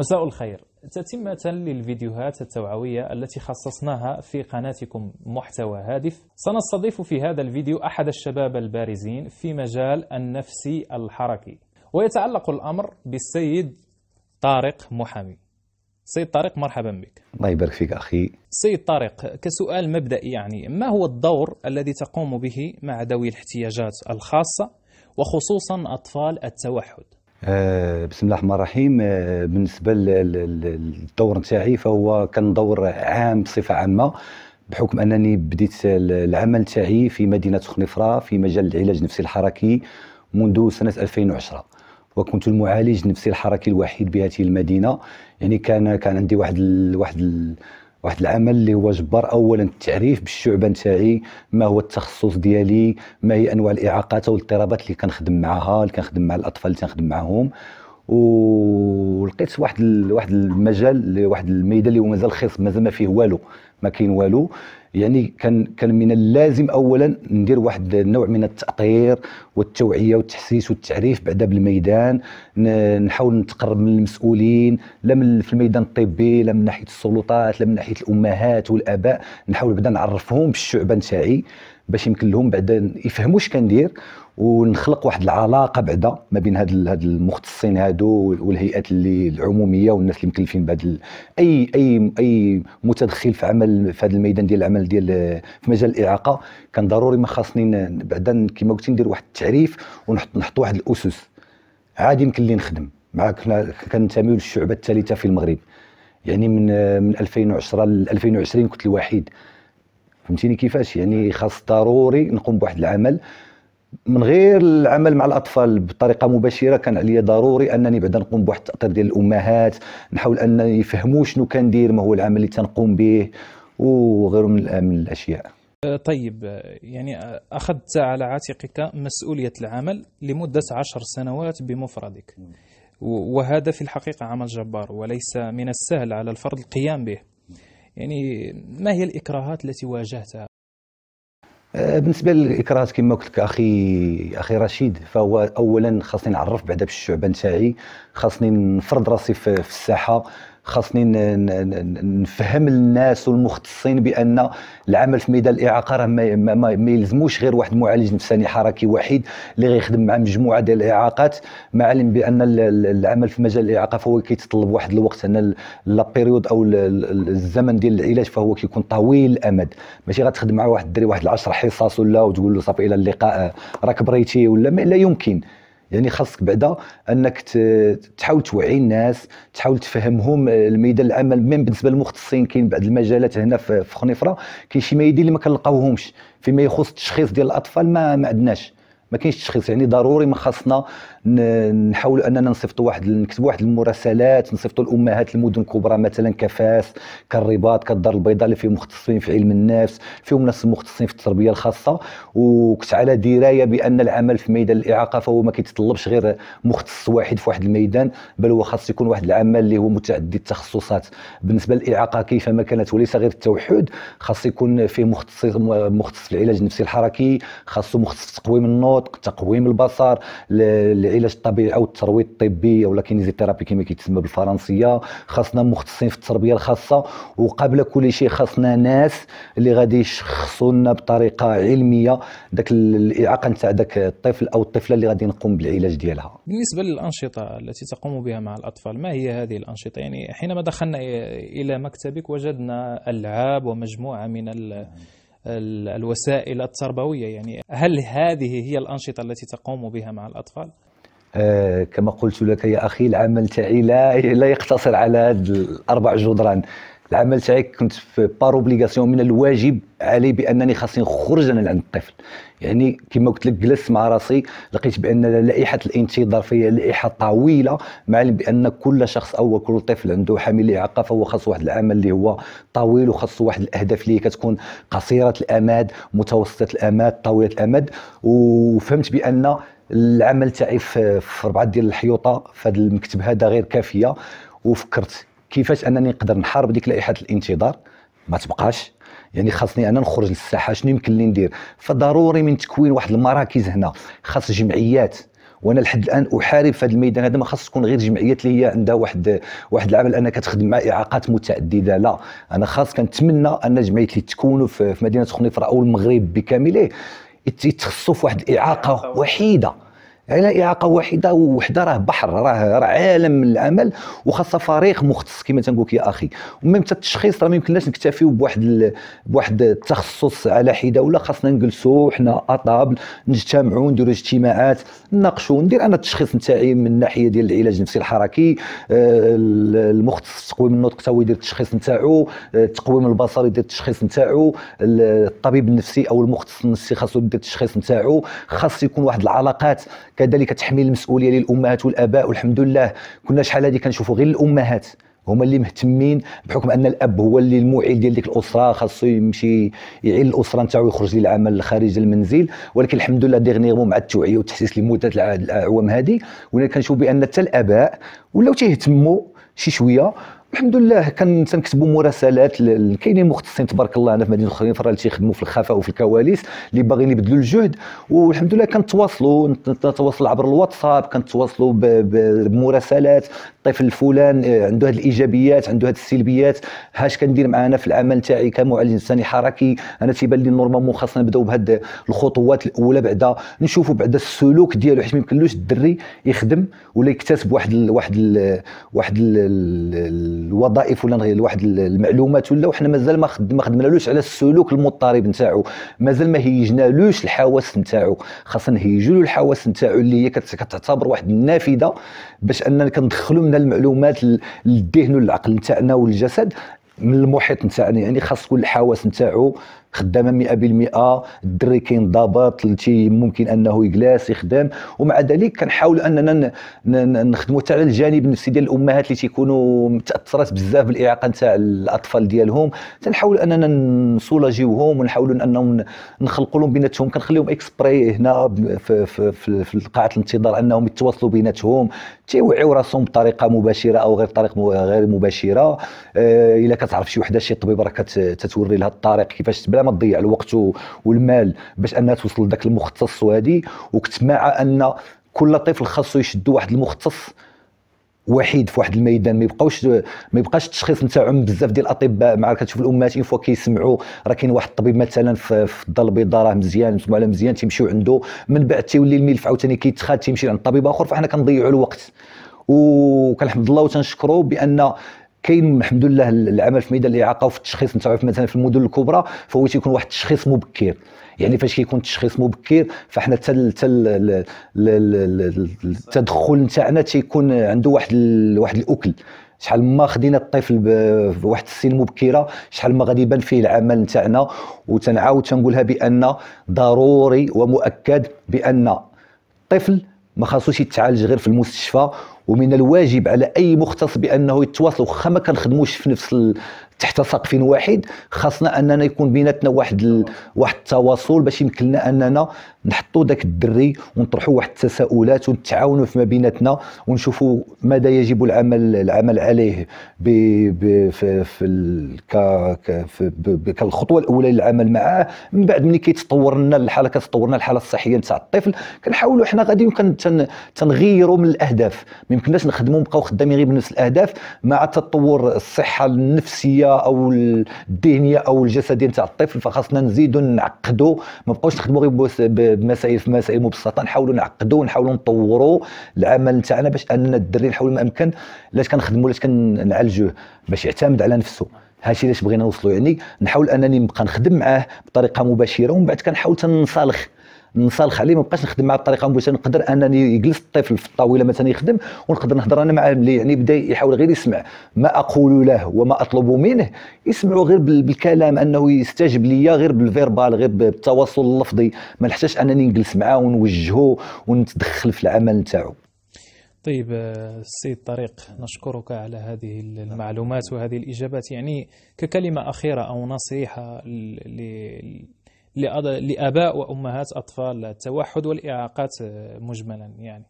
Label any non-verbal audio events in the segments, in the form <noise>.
مساء الخير تتمة للفيديوهات التوعوية التي خصصناها في قناتكم محتوى هادف سنستضيف في هذا الفيديو أحد الشباب البارزين في مجال النفسي الحركي ويتعلق الأمر بالسيد طارق محامي سيد طارق مرحبا بك الله يبارك فيك أخي سيد طارق كسؤال مبدئي يعني ما هو الدور الذي تقوم به مع ذوي الاحتياجات الخاصة وخصوصا أطفال التوحد آه بسم الله الرحمن الرحيم آه بالنسبه للدور نتاعي فهو كان دور عام بصفه عامه بحكم انني بديت العمل تاعي في مدينه خنفره في مجال العلاج النفسي الحركي منذ سنه 2010 وكنت المعالج النفسي الحركي الوحيد بهذه المدينه يعني كان كان عندي واحد الـ واحد الـ واحد العمل اللي هو جبار اولا التعريف بالشعبه نتاعي ما هو التخصص ديالي ما هي انواع الاعاقات او الاضطرابات اللي كنخدم معها اللي كنخدم مع الاطفال اللي كنخدم معاهم ولقيت واحد ال... واحد المجال واحد الميدان اللي هو مازال خص مازال ما فيه والو ما كاين والو يعني كان كان من اللازم اولا ندير واحد النوع من التاطير والتوعيه والتحسيس والتعريف بعدا بالميدان نحاول نتقرب من المسؤولين لا من في الميدان الطبي لا من ناحيه السلطات لا من ناحيه الامهات والاباء نحاول بعدا نعرفهم بالشعبه نتاعي باش يمكن لهم بعدا يفهموا اش كندير ونخلق واحد العلاقه بعدا ما بين هاد هاد المختصين هادو والهيئات اللي العموميه والناس اللي مكلفين بهذا اي اي اي متدخل في عمل في هذا الميدان ديال العمل ديال في مجال الاعاقه كان ضروري ما خاصني بعدا كما قلت ندير واحد التعريف ونحط نحط واحد الاسس عادي يمكن لي نخدم معاك حنا كننتمي للشعبه الثالثه في المغرب يعني من من 2010 ل 2020 كنت الوحيد فهمتيني كيفاش يعني خاص ضروري نقوم بواحد العمل من غير العمل مع الاطفال بطريقه مباشره كان عليا ضروري انني بعدا نقوم بواحد التاطير ديال الامهات نحاول انني يفهموا شنو كندير ما هو العمل اللي تنقوم به وغيره من, من الاشياء أه، طيب يعني اخذت على عاتقك مسؤوليه العمل لمده عشر سنوات بمفردك وهذا في الحقيقه عمل جبار وليس من السهل على الفرد القيام به يعني ما هي الإكراهات التي واجهتها؟ آه، بالنسبه للاكراهات كما قلت لك اخي اخي رشيد فهو اولا خاصني نعرف بعدا بالشعبه نتاعي خاصني نفرض راسي في الساحه خاصني نفهم الناس والمختصين بان العمل في ميدان الاعاقه راه ما يلزموش غير واحد معالج نفساني حركي وحيد اللي غيخدم مع مجموعه ديال الاعاقات مع العلم بان العمل في مجال الاعاقه فهو كيتطلب واحد الوقت لا لابيريود او الزمن ديال العلاج فهو كيكون طويل الامد ماشي غتخدم مع واحد الدري واحد 10 حصص ولا وتقول له صافي الى اللقاء راك بريتي ولا لا يمكن يعني خاصك بعدا انك تحاول توعي الناس تحاول تفهمهم آه، الميدان العمل ميم بالنسبه للمختصين كاين بعض المجالات هنا في خنيفره كاين شي ميادين اللي ما كنلقاوهمش فيما يخص التشخيص ديال الاطفال ما ما عندناش ما كاينش تشخيص يعني ضروري ما خاصنا نحاولوا اننا نصيفطوا واحد نكتبوا واحد المراسلات نصيفطوا الامهات المدن الكبرى مثلا كفاس كالرباط كالدار البيضاء اللي فيهم مختصين في علم النفس فيهم ناس مختصين في التربيه الخاصه وكنت على درايه بان العمل في ميدان الاعاقه فهو ما كيتطلبش غير مختص واحد في واحد الميدان بل هو خاص يكون واحد العمل اللي هو متعدد التخصصات بالنسبه للاعاقه كيفما كانت وليس غير التوحد خاص يكون فيه مختص مختص في العلاج النفسي الحركي خاصه مختص في تقويم النطق تقويم البصر العلاج الطبيعي او الترويض الطبي او ثيرابي كما كيتسمى بالفرنسيه خاصنا مختصين في التربيه الخاصه وقبل كل شيء خاصنا ناس اللي غادي يشخصوا لنا بطريقه علميه ذاك الاعاقه نتاع ذاك الطفل او الطفله اللي غادي نقوم بالعلاج ديالها بالنسبه للانشطه التي تقوم بها مع الاطفال ما هي هذه الانشطه يعني حينما دخلنا الى مكتبك وجدنا العاب ومجموعه من ال... الوسائل التربويه يعني هل هذه هي الانشطه التي تقوم بها مع الاطفال؟ آه، كما قلت لك يا اخي العمل تاعي لا <laughs> لا يقتصر على هاد الاربع جدران العمل تاعي كنت في بار اوبليغاسيون من الواجب علي بانني خاصني نخرج انا لعند الطفل يعني كما قلت لك جلست مع راسي لقيت بان لائحه الانتظار فهي لائحه طويله مع بان كل شخص او كل طفل عنده حامل الاعاقه فهو خاص واحد العمل اللي هو طويل وخاص واحد الاهداف اللي كتكون قصيره الامد متوسطه الامد طويله الامد وفهمت بان العمل تاعي في ربعه ديال الحيوطه في هذا المكتب هذا غير كافيه وفكرت كيفاش انني نقدر نحارب ديك لائحه الانتظار ما تبقاش يعني خاصني انا نخرج للساحه شنو يمكن لي ندير فضروري من تكوين واحد المراكز هنا خاص جمعيات وانا لحد الان احارب في هذا الميدان هذا ما خاص تكون غير جمعيات اللي هي عندها واحد واحد العمل انها كتخدم مع اعاقات متعدده لا انا خاص كنتمنى ان جمعيه اللي تكونوا في مدينه خنيفره او المغرب بكامله يتخصصوا في واحد الاعاقه وحيده على اعاقه واحده وحده راه بحر راه راه عالم من العمل وخاصه فريق مختص كما تنقول يا اخي وميم حتى التشخيص راه ما يمكنناش نكتفيو بواحد ال... بواحد التخصص على حده ولا خاصنا نجلسوا حنا اطابل نجتمعوا نديروا اجتماعات نناقشوا ندير انا التشخيص نتاعي من الناحيه ديال العلاج النفسي الحركي آه، المختص في تقويم النطق تا هو يدير التشخيص نتاعو آه، التقويم البصري يدير التشخيص نتاعو الطبيب النفسي او المختص النفسي خاصو يدير التشخيص نتاعو خاص يكون واحد العلاقات كذلك تحميل المسؤوليه للامهات والاباء والحمد لله كنا شحال هذه كنشوفوا غير الامهات هما اللي مهتمين بحكم ان الاب هو اللي المعيل ديال ديك الاسره خاصو يمشي يعيل الاسره نتاعو يخرج للعمل خارج المنزل ولكن الحمد لله ديغنيغمون مع التوعيه والتحسيس لمده الاعوام هذه وانا كنشوف بان حتى الاباء ولاو تيهتموا شي شويه الحمد لله كان تنكتبوا مراسلات كاينين مختصين تبارك الله انا في مدينه اخرين راه تيخدموا في الخفاء وفي الكواليس اللي باغيين يبذلوا الجهد والحمد لله كنتواصلوا نتواصل عبر الواتساب كنتواصلوا بمراسلات الطفل الفلان آه، عنده هذه الايجابيات عنده هذه السلبيات هاش كندير معنا في العمل تاعي كمعلم انساني حركي انا تيبان لي نورمالمون خاصنا نبداو بهاد الخطوات الاولى بعدا نشوفوا بعدا السلوك ديالو حيت ما يمكنلوش الدري يخدم ولا يكتسب واحد الـ واحد الـ واحد الـ الوظائف ولا واحد المعلومات ولا وحنا مازال ما خد ما خدمنالوش على السلوك المضطرب نتاعو مازال ما هيجنالوش الحواس نتاعو خاصنا نهيجوا له الحواس نتاعو اللي هي كتعتبر واحد النافذه باش اننا كندخلوا من المعلومات للذهن والعقل نتاعنا والجسد من المحيط نتاعنا يعني خاص تكون الحواس نتاعو خدامه 100% الدري كاين اللي ممكن انه يجلس يخدم ومع ذلك كنحاولوا اننا نخدموا حتى على الجانب النفسي ديال الامهات اللي تيكونوا متاثرات بزاف بالاعاقه نتاع الاطفال ديالهم تنحاولوا اننا نسولاجيوهم ونحاولوا انهم نخلقوا لهم بيناتهم كنخليهم اكسبري هنا في, في, في, في قاعه الانتظار انهم يتواصلوا بيناتهم تيوعيو راسهم بطريقه مباشره او غير طريق غير مباشره آه، الا كتعرف شي وحده شي طبيب راه كتوري لها الطريق كيفاش تبلع بلا ما تضيع الوقت والمال باش انها توصل لذاك المختص وهذه وكنت مع ان كل طفل خاصو يشد واحد المختص وحيد في واحد الميدان ما يبقاوش ما يبقاش التشخيص نتاعهم بزاف ديال الاطباء مع كتشوف الامهات اين فوا كيسمعوا راه كاين واحد الطبيب مثلا في, الدار البيضاء راه مزيان مسموع له مزيان تيمشيو عنده من بعد تيولي الملف عاوتاني كيتخاد تيمشي عند طبيب اخر فاحنا كنضيعوا الوقت وكنحمد الله وتنشكرو بان كاين الحمد لله العمل في ميدان الاعاقه وفي التشخيص نتاعو مثلا في المدن الكبرى فهو تيكون واحد التشخيص مبكر يعني فاش كيكون التشخيص مبكر فاحنا حتى التدخل نتاعنا تيكون عنده واحد واحد الاكل شحال ما خدينا الطفل بواحد السن مبكره شحال ما غادي يبان فيه العمل نتاعنا وتنعاود تنقولها بان ضروري ومؤكد بان الطفل ما خاصوش يتعالج غير في المستشفى ومن الواجب على اي مختص بانه يتواصل واخا ما كنخدموش في نفس ال... تحت سقف واحد خاصنا اننا يكون بيناتنا واحد ال... واحد التواصل باش يمكن لنا اننا نحطوا ذاك الدري ونطرحوا واحد التساؤلات ونتعاونوا فيما بيناتنا ونشوفوا ماذا يجب العمل العمل عليه ب... ب... في, في ال... ك... ك... في... ب... كالخطوه الاولى للعمل معاه من بعد ملي كيتطور لنا الحاله كتطور لنا الحاله الصحيه نتاع الطفل كنحاولوا حنا غادي تن... تنغيروا من الاهداف ما يمكنناش نخدموا نبقاو خدامين غير بنفس الاهداف مع تطور الصحه النفسيه او الذهنيه او الجسديه نتاع الطفل فخاصنا نزيدوا نعقدوا ما نبقاوش نخدموا غير بمسائل في مسائل مبسطه نحاولوا نعقدوا نحاولوا نطوروا العمل نتاعنا باش اننا الدري نحاول ما امكن لاش كنخدموا لاش كنعالجوه باش يعتمد على نفسه هادشي اللي بغينا نوصلوا يعني نحاول انني نبقى نخدم معاه بطريقه مباشره ومن بعد كنحاول تنصالخ نصالح عليه ما بقاش نخدم معاه بطريقه مباشره نقدر انني يجلس الطفل في الطاوله مثلا يخدم ونقدر نهضر انا معاه ملي يعني بدا يحاول غير يسمع ما اقول له وما اطلب منه يسمعوا غير بالكلام انه يستجب ليا غير بالفيربال غير بالتواصل اللفظي ما نحتاجش انني نجلس معاه ونوجهه ونتدخل في العمل نتاعو طيب السيد آه، طريق نشكرك على هذه نعم. المعلومات وهذه الإجابات يعني ككلمة أخيرة أو نصيحة لاباء وامهات اطفال التوحد والاعاقات آه، مجملا يعني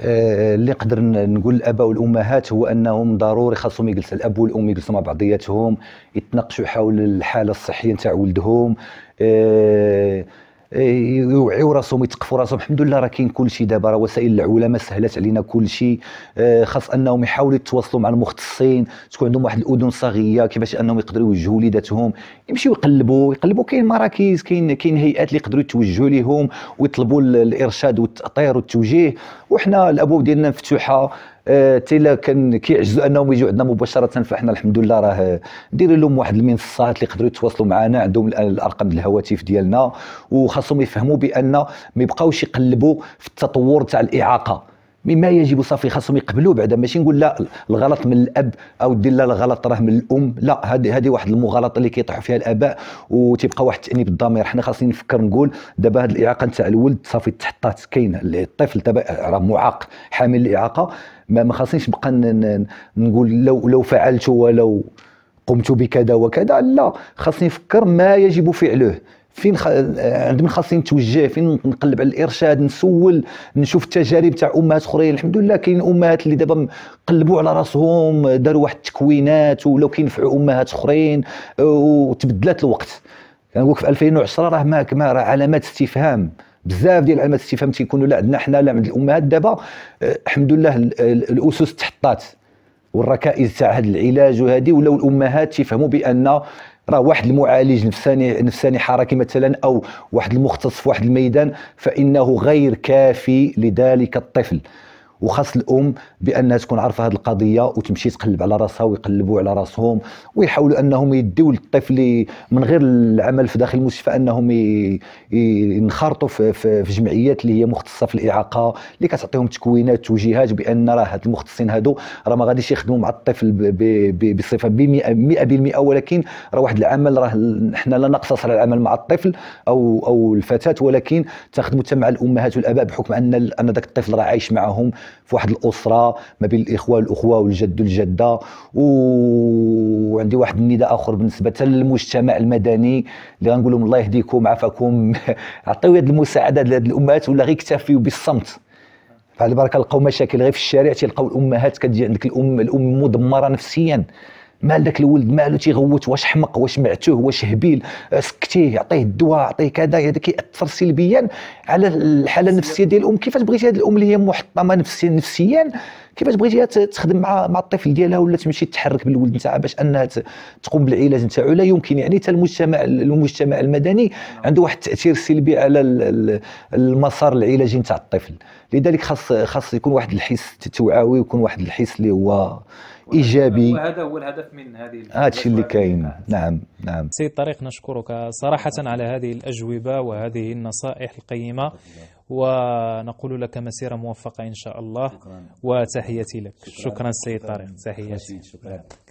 آه، اللي نقدر نقول الاباء والامهات هو انهم ضروري خاصهم يجلس الاب والام يجلسوا مع بعضياتهم يتناقشوا حول الحاله الصحيه نتاع ولدهم آه، يوعيو راسهم يتقفوا راسهم الحمد لله راه كاين كلشي دابا راه وسائل العلماء سهلات علينا كلشي آه، خاص انهم يحاولوا يتواصلوا مع المختصين تكون عندهم واحد الاذن صاغيه كيفاش انهم يقدروا يوجهوا وليداتهم يمشيو يقلبوا يقلبوا كاين مراكز كاين كاين هيئات اللي يقدروا يتوجهوا ليهم ويطلبوا الارشاد والتاطير والتوجيه وحنا الابواب ديالنا مفتوحه حتى آه، الا كان كيعجزوا انهم يجوا عندنا مباشره فاحنا الحمد لله راه ندير لهم واحد المنصات اللي يقدروا يتواصلوا معنا عندهم الارقام الهواتف ديالنا وخاصهم يفهموا بان ما يبقاوش يقلبوا في التطور تاع الاعاقه مما يجب صافي خاصهم يقبلوا بعدا ماشي نقول لا الغلط من الاب او دير لا الغلط راه من الام لا هذه هذه واحد المغالطه اللي كيطيحوا فيها الاباء وتبقى واحد التانيب الضمير حنا خاصني نفكر نقول دابا هذه الاعاقه نتاع الولد صافي تحطات كاينه الطفل دابا راه معاق حامل الاعاقه ما ما خاصنيش نبقى نقول لو لو فعلت ولو قمت بكذا وكذا لا خاصني نفكر ما يجب فعله فين خ... آه، عند من خاصني نتوجه فين نقلب على الارشاد نسول نشوف التجارب تاع امهات اخرين الحمد لله كاين امهات اللي دابا قلبوا على راسهم داروا واحد التكوينات ولاو كينفعوا امهات اخرين آه، وتبدلات الوقت كنقول يعني في 2010 راه ما ما راه علامات استفهام بزاف ديال علامات الاستفهام تيكونوا لا عندنا حنا لا عند الامهات دابا آه، الحمد لله الاسس تحطات والركائز تاع هذا العلاج وهذه ولاو الامهات تيفهموا بان راه واحد المعالج نفساني نفساني حركي مثلا او واحد المختص في واحد الميدان فانه غير كافي لذلك الطفل وخاص الام بانها تكون عارفه هذه القضيه وتمشي تقلب على راسها ويقلبوا على راسهم ويحاولوا انهم يديوا للطفل من غير العمل في داخل المستشفى انهم ينخرطوا في, في, في جمعيات اللي هي مختصه في الاعاقه اللي كتعطيهم تكوينات توجيهات بان راه هاد المختصين هادو راه ما غاديش يخدموا مع الطفل بصفه ب 100% ولكن راه واحد العمل راه حنا لا نقتصر على العمل مع الطفل او او الفتاه ولكن تخدموا حتى مع الامهات والاباء بحكم ان ان ذاك الطفل راه عايش معهم في واحد الاسره ما بين الاخوه والاخوه والجد والجده وعندي واحد النداء اخر بالنسبه للمجتمع المدني اللي غنقول لهم الله يهديكم عافاكم <laughs> عطيو هذه المساعده لهذ الامهات ولا غير اكتفيوا بالصمت فعلى بركه لقاو مشاكل غير في الشارع تيلقاو الامهات كتجي عندك الام الام مدمره نفسيا مال داك الولد مالو تيغوت واش حمق واش معتوه واش هبيل آه، سكتيه عطيه الدواء عطيه كذا هذا كيأثر سلبيا على الحاله النفسيه ديال الام كيفاش بغيتي هذه الام اللي هي محطمه نفسيا نفسيا كيفاش بغيتيها تخدم مع مع الطفل ديالها ولا تمشي تحرك بالولد نتاعها باش انها تقوم بالعلاج نتاعو لا يمكن يعني حتى المجتمع المجتمع المدني نعم. عنده واحد التاثير سلبي على المسار العلاجي نتاع الطفل لذلك خاص خاص يكون واحد الحس توعوي ويكون واحد الحس اللي هو ايجابي وهذا هو الهدف من هذه هذا الشيء اللي كاين نعم نعم سيد طارق نشكرك صراحه على هذه الاجوبه وهذه النصائح القيمه ونقول لك مسيرة موفقة إن شاء الله شكرا. وتحياتي لك شكرا, شكرا سيد طارق تحياتي شكرا.